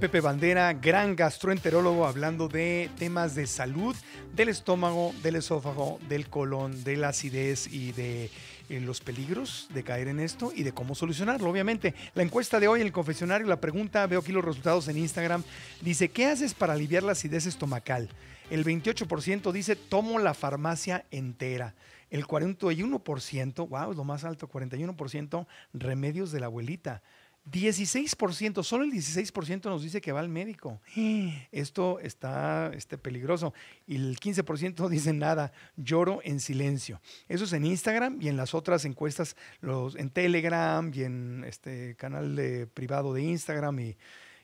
Pepe Bandera, gran gastroenterólogo, hablando de temas de salud, del estómago, del esófago, del colon, de la acidez y de eh, los peligros de caer en esto y de cómo solucionarlo, obviamente. La encuesta de hoy en el confesionario, la pregunta, veo aquí los resultados en Instagram, dice, ¿qué haces para aliviar la acidez estomacal? El 28% dice, tomo la farmacia entera. El 41%, wow, lo más alto, 41%, remedios de la abuelita. 16%, solo el 16% nos dice que va al médico. Esto está este, peligroso. Y el 15% no dice nada, lloro en silencio. Eso es en Instagram y en las otras encuestas, los, en Telegram y en este canal privado de Instagram y,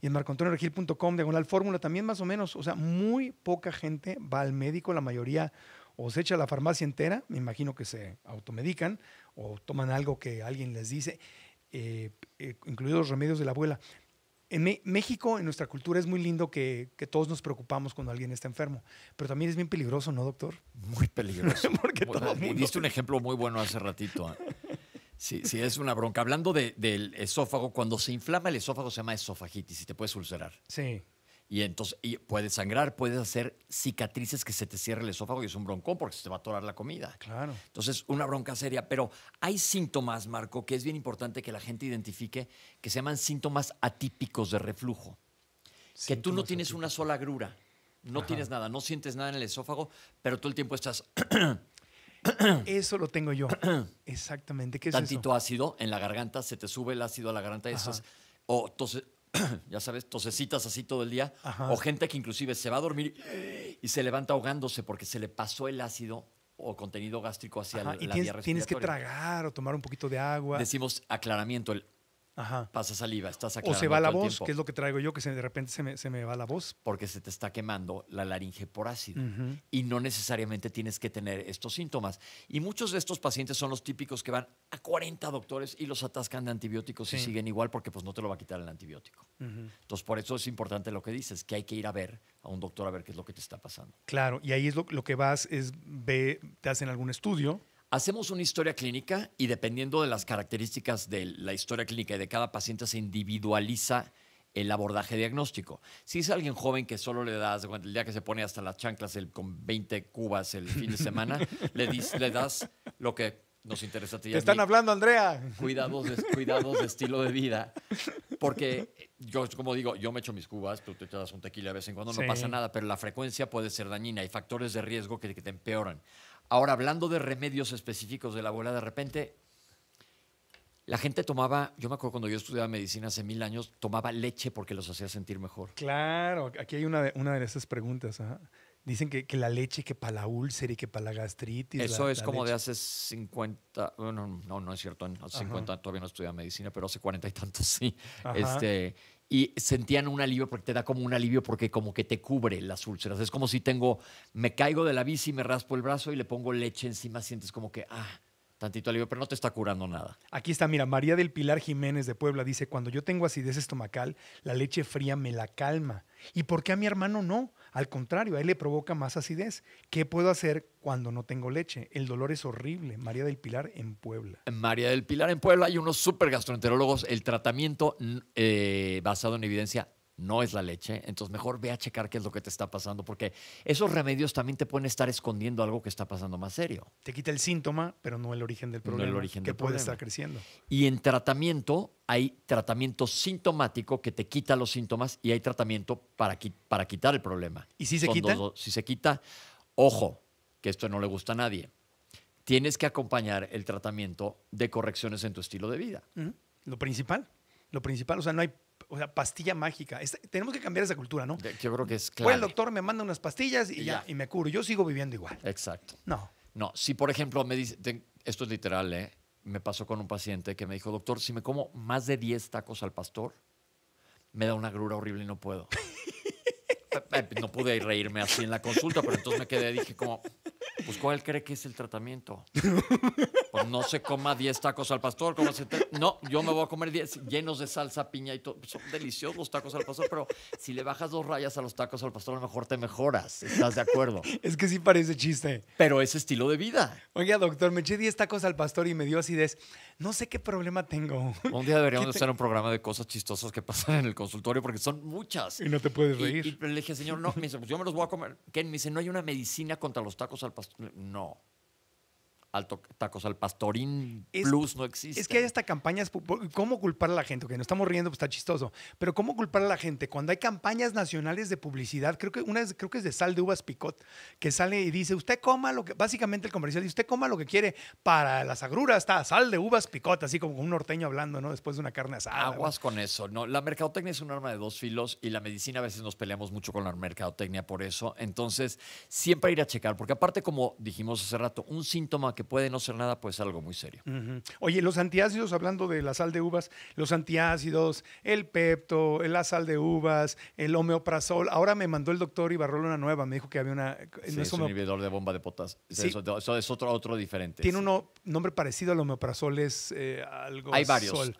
y en de diagonal fórmula, también más o menos. O sea, muy poca gente va al médico, la mayoría o se echa la farmacia entera, me imagino que se automedican, o toman algo que alguien les dice. Eh, eh, incluidos los remedios de la abuela. En México, en nuestra cultura, es muy lindo que, todos nos preocupamos cuando alguien está enfermo, pero también es bien peligroso, ¿no, doctor? Muy peligroso. Porque Diste un ejemplo muy bueno hace ratito. ¿eh? Sí, sí, es una bronca. Hablando del esófago, cuando se inflama el esófago se llama esofagitis y te puedes ulcerar. Sí. Y entonces puedes sangrar, puedes hacer cicatrices que se te cierre el esófago y es un broncón porque se te va a atorar la comida. Claro. Entonces, una bronca seria. Pero hay síntomas, Marco, que es bien importante que la gente identifique, que se llaman síntomas atípicos de reflujo. que tú no tienes una sola grura, no tienes nada, no sientes nada en el esófago, pero todo el tiempo estás. eso lo tengo yo. Exactamente. ¿Qué es Tantito ácido en la garganta, se te sube el ácido a la garganta eso es, o ya sabes, tosecitas así todo el día, o gente que inclusive se va a dormir y se levanta ahogándose porque se le pasó el ácido o contenido gástrico hacia la, y tienes, Tienes que tragar o tomar un poquito de agua. Decimos aclaramiento, el Ajá. pasa saliva, estás O se va la voz, que es lo que traigo yo, que de repente se me, va la voz. Porque se te está quemando la laringe por ácido. Y no necesariamente tienes que tener estos síntomas. Y muchos de estos pacientes son los típicos que van a 40 doctores y los atascan de antibióticos y siguen igual porque pues no te lo va a quitar el antibiótico. Entonces, por eso es importante lo que dices, que hay que ir a ver a un doctor a ver qué es lo que te está pasando. Claro, y ahí es lo, lo que vas, es ve, te hacen algún estudio Hacemos una historia clínica y dependiendo de las características de la historia clínica y de cada paciente se individualiza el abordaje diagnóstico. Si es alguien joven que solo le das, el día que se pone hasta las chanclas el, con 20 cubas el fin de semana, le, das lo que nos interesa a ti. Te están hablando, Andrea. Cuidados de, de estilo de vida. Porque yo, como digo, yo me echo mis cubas, tú te das un tequila de vez en cuando, no pasa nada, pero la frecuencia puede ser dañina. Hay factores de riesgo que te empeoran. Ahora, hablando de remedios específicos de la abuela, de repente la gente tomaba, yo me acuerdo cuando yo estudiaba medicina hace mil años, tomaba leche porque los hacía sentir mejor. Claro, aquí hay una de, una de esas preguntas. Dicen que, que, la leche, que para la úlcera y que para la gastritis. Eso es como de hace 50, bueno, no, no es cierto, hace 50 todavía no estudiaba medicina, pero hace 40 y tantos sí. Este, y sentían un alivio porque te da como un alivio porque como que te cubre las úlceras. Es como si tengo, me caigo de la bici, me raspo el brazo y le pongo leche encima, sientes como que, ah, tantito alivio, pero no te está curando nada. Aquí está, mira, María del Pilar Jiménez de Puebla dice, cuando yo tengo acidez estomacal, la leche fría me la calma. ¿Y por qué a mi hermano no? Al contrario, a él le provoca más acidez. ¿Qué puedo hacer cuando no tengo leche? El dolor es horrible. María del Pilar en Puebla. En María del Pilar en Puebla hay unos super gastroenterólogos. El tratamiento eh, basado en evidencia no es la leche, entonces mejor ve a checar qué es lo que te está pasando, porque esos remedios también te pueden estar escondiendo algo que está pasando más serio. Te quita el síntoma, pero no el origen del problema, el origen que puede estar creciendo. Y en tratamiento hay tratamiento sintomático que te quita los síntomas y hay tratamiento para, para quitar el problema. ¿Y si se quita? si se quita, ojo, que esto no le gusta a nadie. Tienes que acompañar el tratamiento de correcciones en tu estilo de vida. Lo principal, lo principal, o sea, no hay o sea, pastilla mágica. tenemos que cambiar esa cultura, ¿no? Yo creo que es clave. Pues el doctor me manda unas pastillas y, ya, y me curo. Yo sigo viviendo igual. Exacto. No. No, si por ejemplo me dice, esto es literal, ¿eh? me pasó con un paciente que me dijo, doctor, si me como más de 10 tacos al pastor, me da una grura horrible y no puedo. Eh, eh, no pude reírme así en la consulta, pero entonces me quedé y dije como, pues ¿cuál cree que es el tratamiento? Pues no se coma 10 tacos al pastor, como No, yo me voy a comer 10 llenos de salsa, piña y todo. Son deliciosos los tacos al pastor, pero si le bajas dos rayas a los tacos al pastor, a lo mejor te mejoras. ¿Estás de acuerdo? es que sí parece chiste. Pero es estilo de vida. Oiga, doctor, me eché 10 tacos al pastor y me dio acidez. No sé qué problema tengo. Un día deberíamos hacer un programa de cosas chistosas que pasan en el consultorio porque son muchas. Y no te puedes reír. Y, le dije, señor, no. Me dice, pues yo me los voy a comer. ¿Qué? Me dice, no hay una medicina contra los tacos al pastor. No al tacos al pastorín plus no existe. Es que hay hasta campañas, ¿cómo culpar a la gente? Que nos estamos riendo, pues está chistoso, pero ¿cómo culpar a la gente? Cuando hay campañas nacionales de publicidad, creo que una es, creo que es de Sal de Uvas Picot, que sale y dice, usted coma lo que, básicamente el comercial dice, usted coma lo que quiere, para las agruras está Sal de Uvas Picot, así como un norteño hablando, ¿no? Después de una carne asada. Aguas con eso, ¿no? La mercadotecnia es un arma de dos filos y la medicina a veces nos peleamos mucho con la mercadotecnia por eso, entonces siempre ir a checar, porque aparte como dijimos hace rato, un síntoma que puede no ser nada, pues algo muy serio. Oye, los antiácidos, hablando de la sal de uvas, los antiácidos, el pepto, la sal de uvas, el homeoprazol. Ahora me mandó el doctor Ibarrol una nueva, me dijo que había una... es, un inhibidor de bomba de potas. Eso, es otro, otro diferente. Tiene un nombre parecido al homeoprazol, es eh, algo... Hay varios.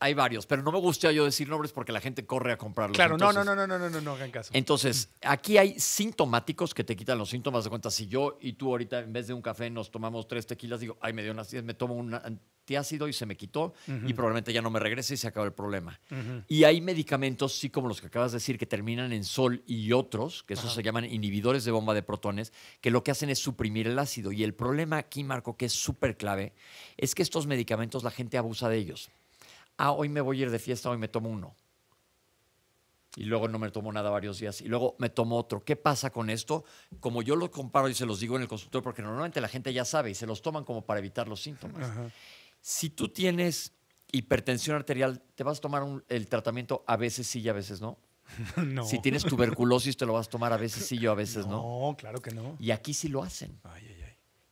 Hay, varios, pero no me gusta yo decir nombres porque la gente corre a comprarlos. Claro, no, no, no, no, no, no, no, no, hagan caso. Entonces, aquí hay sintomáticos que te quitan los síntomas. De cuenta, si yo y tú ahorita en vez de un café nos tomamos tres tequilas, digo, ay, me dio una me tomo un antiácido y se me quitó y probablemente ya no me regrese y se acaba el problema. Y hay medicamentos, sí, como los que acabas de decir, que terminan en sol y otros, que esos se llaman inhibidores de bomba de protones, que lo que hacen es suprimir el ácido. Y el problema aquí, Marco, que es súper clave, es que estos medicamentos la gente abusa de ellos. Ah, hoy me voy a ir de fiesta, hoy me tomo uno y luego no me tomó nada varios días y luego me tomó otro. ¿Qué pasa con esto? Como yo lo comparo y se los digo en el consultorio, porque normalmente la gente ya sabe y se los toman como para evitar los síntomas. Si tú tienes hipertensión arterial, ¿te vas a tomar el tratamiento a veces sí y a veces no? no. Si tienes tuberculosis, te lo vas a tomar a veces sí y a veces no. No, claro que no. Y aquí sí lo hacen. Ay,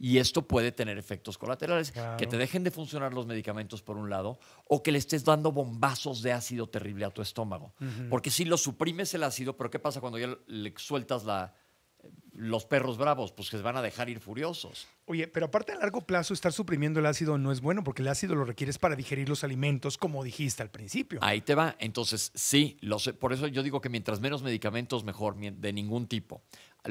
y esto puede tener efectos colaterales, que te dejen de funcionar los medicamentos por un lado o que le estés dando bombazos de ácido terrible a tu estómago. Porque si lo suprimes el ácido, pero ¿qué pasa cuando ya le sueltas la, los perros bravos, pues que se van a dejar ir furiosos. Oye, pero aparte a largo plazo estar suprimiendo el ácido no es bueno porque el ácido lo requieres para digerir los alimentos, como dijiste al principio. Ahí te va. Entonces, sí, lo sé. por eso yo digo que mientras menos medicamentos, mejor, de ningún tipo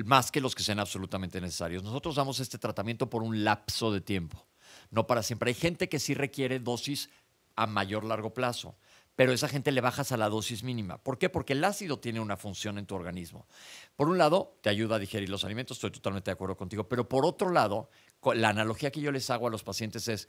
más que los que sean absolutamente necesarios. Nosotros damos este tratamiento por un lapso de tiempo, no para siempre. Hay gente que sí requiere dosis a mayor largo plazo, pero esa gente le bajas a la dosis mínima. ¿Por qué? Porque el ácido tiene una función en tu organismo. Por un lado, te ayuda a digerir los alimentos, estoy totalmente de acuerdo contigo, pero por otro lado, la analogía que yo les hago a los pacientes es,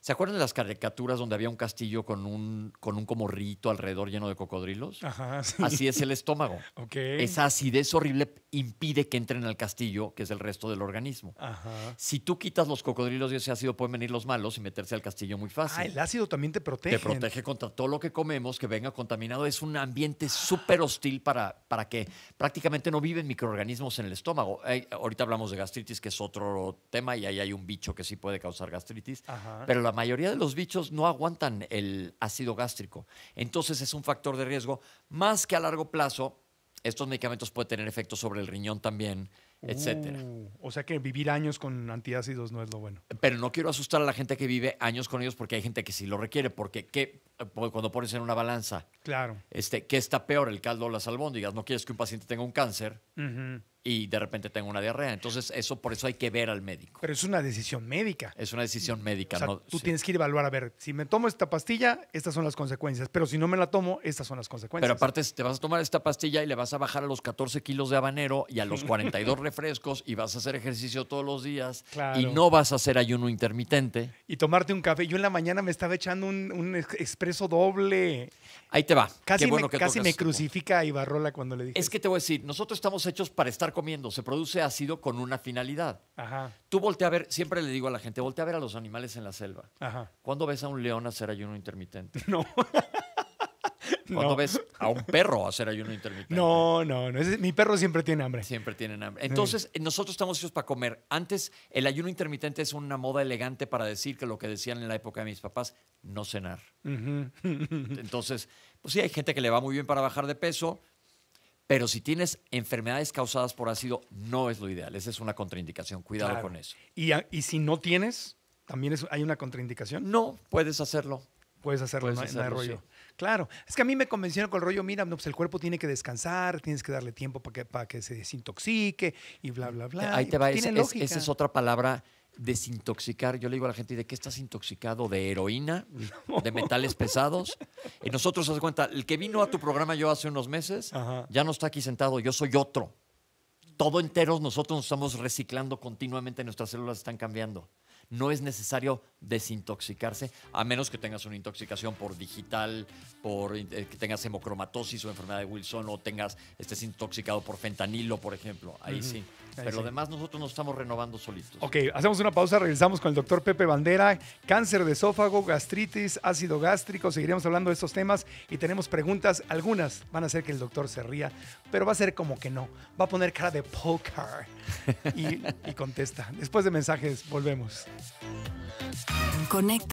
¿Se acuerdan de las caricaturas donde había un castillo con un, con un como rito alrededor lleno de cocodrilos? Ajá, Así es el estómago. Okay. Esa acidez horrible impide que entren al castillo, que es el resto del organismo. Ajá. Si tú quitas los cocodrilos y ese ácido, pueden venir los malos y meterse al castillo muy fácil. Ah, el ácido también te protege. Te protege contra todo lo que comemos que venga contaminado. Es un ambiente súper hostil para, para que prácticamente no viven microorganismos en el estómago. ahorita hablamos de gastritis, que es otro tema, y ahí hay un bicho que sí puede causar gastritis. Ajá. Pero la la mayoría de los bichos no aguantan el ácido gástrico. Entonces es un factor de riesgo, más que a largo plazo, estos medicamentos pueden tener efectos sobre el riñón también, etcétera. Uh, o sea que vivir años con antiácidos no es lo bueno. Pero no quiero asustar a la gente que vive años con ellos porque hay gente que sí lo requiere, porque ¿qué, cuando pones en una balanza. Claro. Este, ¿Qué está peor, el caldo o las albóndigas? No quieres que un paciente tenga un cáncer y de repente tenga una diarrea. Entonces, eso por eso hay que ver al médico. Pero es una decisión médica. Es una decisión médica. tú tienes que ir evaluar, a ver, si me tomo esta pastilla, estas son las consecuencias. Pero si no me la tomo, estas son las consecuencias. Pero aparte, te vas a tomar esta pastilla y le vas a bajar a los 14 kilos de habanero y a los 42 refrescos y vas a hacer ejercicio todos los días y no vas a hacer ayuno intermitente. Y tomarte un café. Yo en la mañana me estaba echando un, un eso doble. Ahí te va. Casi, bueno me, que casi me crucifica Ibarrola cuando le dije. Es que te voy a decir, nosotros estamos hechos para estar comiendo. Se produce ácido con una finalidad. Ajá. Tú voltea a ver, siempre le digo a la gente, voltea a ver a los animales en la selva. Ajá. ¿Cuándo ves a un león hacer ayuno intermitente? No. Cuando ves a un perro hacer ayuno intermitente? No, no, mi perro siempre tiene hambre. Siempre tiene hambre. Entonces, nosotros estamos hechos para comer. Antes, el ayuno intermitente es una moda elegante para decir que lo que decían en la época de mis papás, no cenar. Entonces, pues sí, hay gente que le va muy bien para bajar de peso, pero si tienes enfermedades causadas por ácido, no es lo ideal. Esa es una contraindicación. Cuidado con eso. ¿Y, si no tienes, también hay una contraindicación? No, puedes hacerlo. Puedes hacerlo, en el rollo. Claro, es que a mí me convencieron con el rollo, mira, pues el cuerpo tiene que descansar, tienes que darle tiempo para que, para que se desintoxique y bla, bla, bla. Ahí te pues va, esa es otra palabra, desintoxicar. Yo le digo a la gente, ¿de qué estás intoxicado? ¿De heroína? ¿De metales pesados? Y nosotros, haz cuenta, el que vino a tu programa yo hace unos meses, ya no está aquí sentado, yo soy otro. Todo enteros, nosotros nos estamos reciclando continuamente, nuestras células están cambiando no es necesario desintoxicarse, a menos que tengas una intoxicación por digital, por eh, que tengas hemocromatosis o enfermedad de Wilson, o tengas, estés intoxicado por fentanilo, por ejemplo. Ahí sí pero además nosotros nos estamos renovando solitos. Ok, hacemos una pausa, regresamos con el doctor Pepe Bandera, cáncer de esófago, gastritis, ácido gástrico, seguiremos hablando de estos temas y tenemos preguntas, algunas van a hacer que el doctor se ría, pero va a ser como que no, va a poner cara de poker y, y contesta. Después de mensajes, volvemos. Conecta